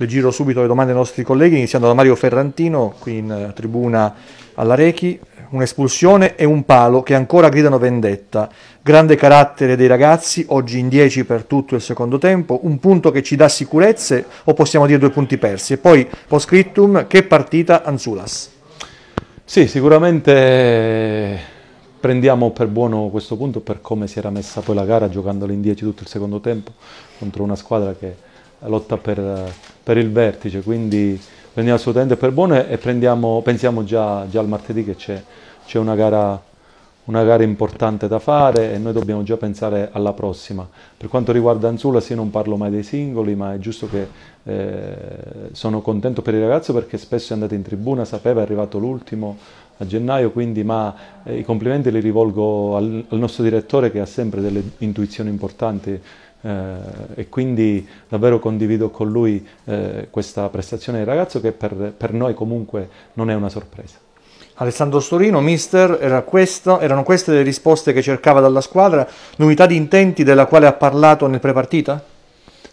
Le giro subito le domande ai nostri colleghi, iniziando da Mario Ferrantino, qui in eh, tribuna alla Rechi. Un'espulsione e un palo che ancora gridano vendetta. Grande carattere dei ragazzi, oggi in 10 per tutto il secondo tempo. Un punto che ci dà sicurezze, o possiamo dire due punti persi. E poi, post scriptum, che partita Anzulas. Sì, sicuramente eh, prendiamo per buono questo punto per come si era messa poi la gara giocandola in 10 tutto il secondo tempo contro una squadra che lotta per, per il vertice, quindi prendiamo assolutamente per buono e pensiamo già, già, al martedì che c'è, c'è una, gara, una, gara, importante da fare e noi dobbiamo già pensare alla prossima. Per quanto riguarda Anzula, sì, non parlo mai dei singoli, ma è giusto che eh, sono contento per il ragazzo perché spesso è andato in tribuna, sapeva, è arrivato l'ultimo, a gennaio, quindi, ma eh, i complimenti li rivolgo al, al, nostro direttore che ha sempre delle intuizioni importanti eh, e quindi davvero condivido con lui eh, questa prestazione del ragazzo che per, per, noi comunque non è una sorpresa. Alessandro Storino, mister, era questo, erano queste le risposte che cercava dalla squadra, l'unità di intenti della quale ha parlato nel prepartita?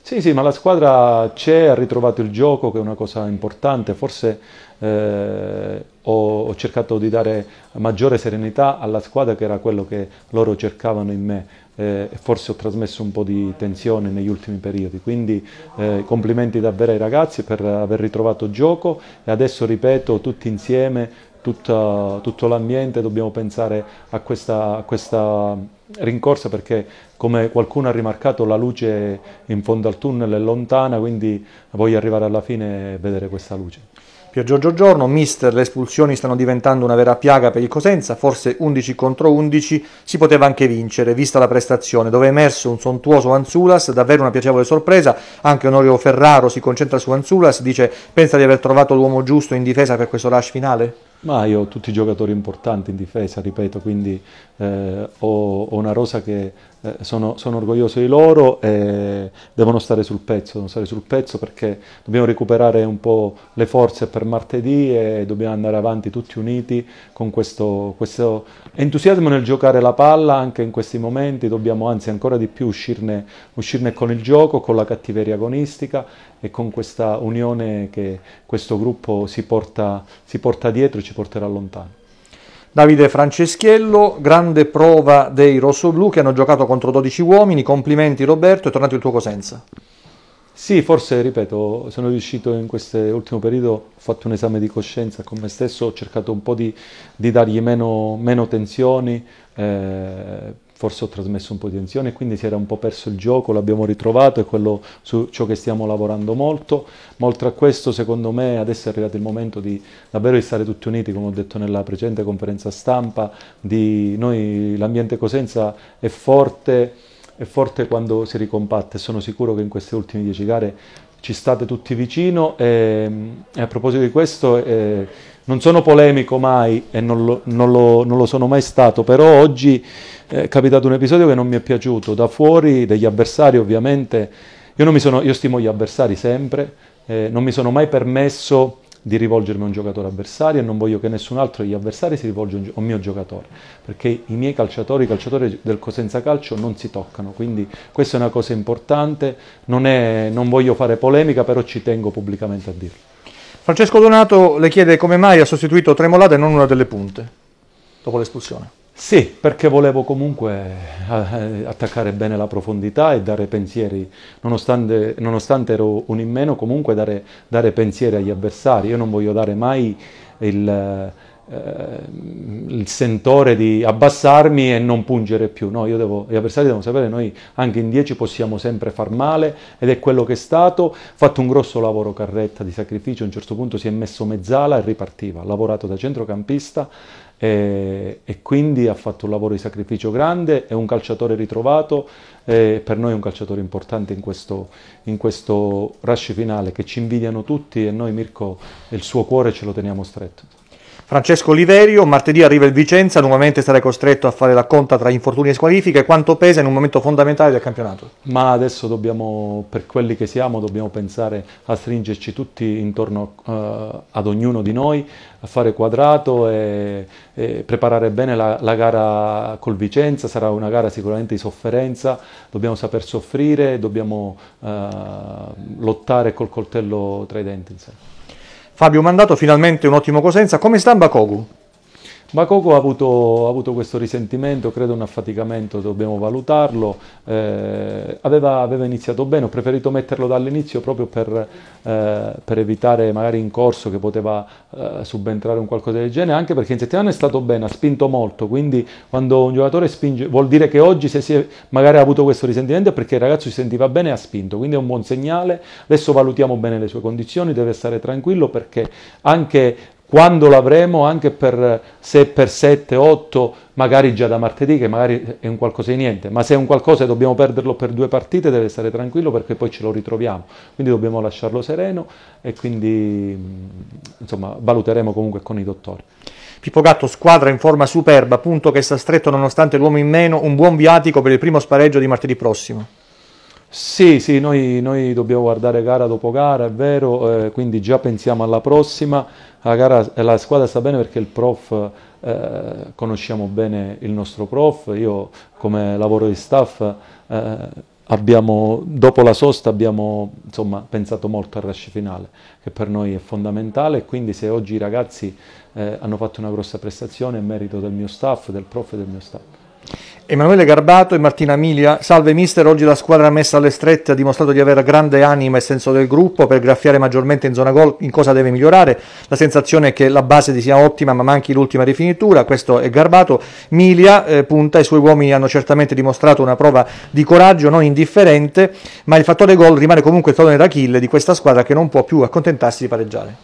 Sì, sì, ma la squadra c'è, ha ritrovato il gioco, che è una cosa importante. Forse eh, ho, ho, cercato di dare maggiore serenità alla squadra, che era quello che loro cercavano in me. Eh, e forse ho trasmesso un po' di tensione negli ultimi periodi. Quindi eh, complimenti davvero ai ragazzi per aver ritrovato gioco e adesso, ripeto, tutti insieme tutta, tutto l'ambiente, dobbiamo pensare a questa, a questa rincorsa perché come qualcuno ha rimarcato la luce in fondo al tunnel è lontana, quindi voglio arrivare alla fine e vedere questa luce. Pier Giorgio Giorno, mister, le espulsioni stanno diventando una vera piaga per il Cosenza, forse 11 contro 11 si poteva anche vincere, vista la prestazione, dove è emerso un sontuoso Anzulas, davvero una piacevole sorpresa, anche Onorio Ferraro si concentra su Anzulas, dice pensa di aver trovato l'uomo giusto in difesa per questo rush finale? Ma io ho tutti i giocatori importanti in difesa, ripeto, quindi eh, ho, ho, una rosa che eh, sono, sono, orgoglioso di loro e devono stare sul pezzo, devono stare sul pezzo perché dobbiamo recuperare un po' le forze per martedì e dobbiamo andare avanti tutti uniti con questo, questo entusiasmo nel giocare la palla anche in questi momenti, dobbiamo anzi ancora di più uscirne, uscirne con il gioco, con la cattiveria agonistica e con questa unione che questo gruppo si porta, si porta dietro e ci porterà lontano. Davide Franceschiello, grande prova dei rossoblù che hanno giocato contro 12 uomini, complimenti Roberto, è tornato il tuo Cosenza. Sì, forse, ripeto, sono riuscito in questo ultimo periodo, ho fatto un esame di coscienza con me stesso, ho cercato un po' di, di dargli meno, meno tensioni, eh, forse ho trasmesso un po' di tensione, quindi si era un po' perso il gioco, l'abbiamo ritrovato, è quello su ciò che stiamo lavorando molto, ma oltre a questo secondo me adesso è arrivato il momento di davvero di stare tutti uniti, come ho detto nella precedente conferenza stampa, di noi l'ambiente Cosenza è forte, è forte quando si ricompatte, sono sicuro che in queste ultime dieci gare ci state tutti vicino e, e a proposito di questo... Eh, non sono polemico mai e non lo, non lo, non lo sono mai stato, però oggi eh, è capitato un episodio che non mi è piaciuto, da fuori degli avversari ovviamente, io, sono, io stimo gli avversari sempre, eh, non mi sono mai permesso di rivolgermi a un giocatore avversario e non voglio che nessun altro degli avversari si rivolga a un mio giocatore, perché i miei calciatori, i calciatori del Cosenza Calcio non si toccano, quindi questa è una cosa importante, non, è, non voglio fare polemica, però ci tengo pubblicamente a dirlo. Francesco Donato le chiede come mai ha sostituito Tremolada e non una delle punte dopo l'espulsione. Sì, perché volevo comunque eh, attaccare bene la profondità e dare pensieri, nonostante, nonostante ero un in meno, comunque dare, dare pensieri agli avversari. Io non voglio dare mai il Ehm, il sentore di abbassarmi e non pungere più. No, io devo, gli avversari devono sapere, noi anche in 10 possiamo sempre far male ed è quello che è stato. Fatto un grosso lavoro carretta di sacrificio, a un certo punto si è messo mezzala e ripartiva, ha lavorato da centrocampista e, eh, e, quindi ha fatto un lavoro di sacrificio grande, è un calciatore ritrovato, eh, per noi è un calciatore importante in questo, in questo rush finale che ci invidiano tutti e noi Mirko il suo cuore ce lo teniamo stretto. Francesco Oliverio, martedì arriva il Vicenza, nuovamente sarà costretto a fare la conta tra infortuni e squalifiche, quanto pesa in un momento fondamentale del campionato? Ma adesso dobbiamo, per quelli che siamo, dobbiamo pensare a stringerci tutti intorno uh, ad ognuno di noi, a fare quadrato e, e preparare bene la, la, gara col Vicenza, sarà una gara sicuramente di sofferenza, dobbiamo saper soffrire, dobbiamo uh, lottare col coltello tra i denti. Insomma. Fabio Mandato finalmente un ottimo Cosenza, come sta Bakogu? Ma Coco ha avuto, ha avuto, questo risentimento, credo un affaticamento, dobbiamo valutarlo. Eh, aveva, aveva, iniziato bene, ho preferito metterlo dall'inizio proprio per, eh, per evitare magari in corso che poteva eh, subentrare un qualcosa del genere, anche perché in settimana è stato bene, ha spinto molto, quindi quando un giocatore spinge vuol dire che oggi se si è, magari ha avuto questo risentimento è perché il ragazzo si sentiva bene e ha spinto, quindi è un buon segnale. Adesso valutiamo bene le sue condizioni, deve stare tranquillo perché anche quando l'avremo anche per, se per 7, 8, magari già da martedì, che magari è un qualcosa di niente, ma se è un qualcosa e dobbiamo perderlo per due partite deve stare tranquillo perché poi ce lo ritroviamo, quindi dobbiamo lasciarlo sereno e quindi mm, insomma valuteremo comunque con i dottori. Pippo Gatto, squadra in forma superba, punto che sta stretto nonostante l'uomo in meno, un buon viatico per il primo spareggio di martedì prossimo. Sì, sì, noi, noi, dobbiamo guardare gara dopo gara, è vero, eh, quindi già pensiamo alla prossima. La, gara, la, squadra sta bene perché il prof, eh, conosciamo bene il nostro prof, io come lavoro di staff eh, abbiamo, dopo la sosta abbiamo insomma, pensato molto al rush finale, che per noi è fondamentale quindi se oggi i ragazzi eh, hanno fatto una grossa prestazione è merito del mio staff, del prof e del mio staff. Emanuele Garbato e Martina Milia, salve mister, oggi la squadra messa alle strette ha dimostrato di avere grande anima e senso del gruppo per graffiare maggiormente in zona gol in cosa deve migliorare, la sensazione è che la base sia ottima ma manchi l'ultima rifinitura, questo è Garbato, Milia eh, punta, i suoi uomini hanno certamente dimostrato una prova di coraggio non indifferente, ma il fattore gol rimane comunque il tallone d'Achille di questa squadra che non può più accontentarsi di pareggiare.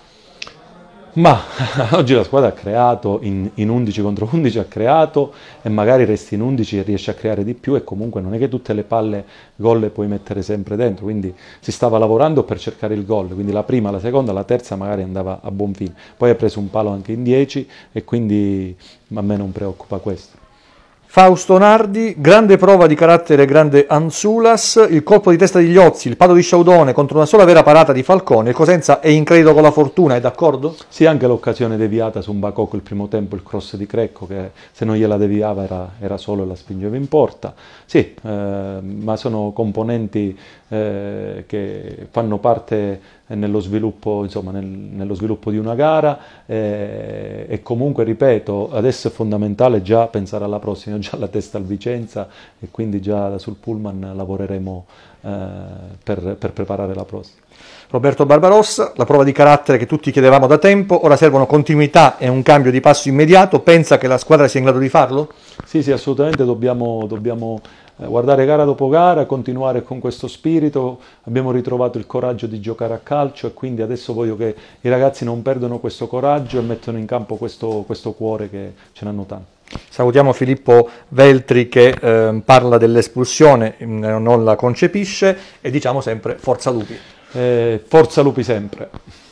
Ma oggi la squadra ha creato in, in, 11 contro 11, ha creato e magari resti in 11 e riesci a creare di più e comunque non è che tutte le palle gol le puoi mettere sempre dentro, quindi si stava lavorando per cercare il gol, quindi la prima, la seconda, la terza magari andava a buon fine, poi ha preso un palo anche in 10 e quindi a me non preoccupa questo. Fausto Nardi, grande prova di carattere grande Anzulas, il colpo di testa degli Ozzi, il palo di Sciaudone contro una sola vera parata di Falcone, il Cosenza è in credito con la fortuna, è d'accordo? Sì, anche l'occasione deviata su un Bacocco il primo tempo, il cross di Crecco che se non gliela deviava era, era solo e la spingeva in porta, sì, eh, ma sono componenti eh, che fanno parte eh, nello sviluppo, insomma, nel, nello sviluppo di una gara eh, e comunque, ripeto, adesso è fondamentale già pensare alla prossima, ho già la testa al Vicenza e quindi già sul pullman lavoreremo eh, per, per preparare la prossima. Roberto Barbarossa, la prova di carattere che tutti chiedevamo da tempo, ora servono continuità e un cambio di passo immediato, pensa che la squadra sia in grado di farlo? Sì, sì, assolutamente dobbiamo, dobbiamo eh, guardare gara dopo gara, continuare con questo spirito, abbiamo ritrovato il coraggio di giocare a calcio e quindi adesso voglio che i ragazzi non perdano questo coraggio e mettano in campo questo, questo cuore che ce n'hanno tanto. Salutiamo Filippo Veltri che eh, parla dell'espulsione, mm, eh, non la concepisce e diciamo sempre forza lupi. Eh, forza lupi sempre.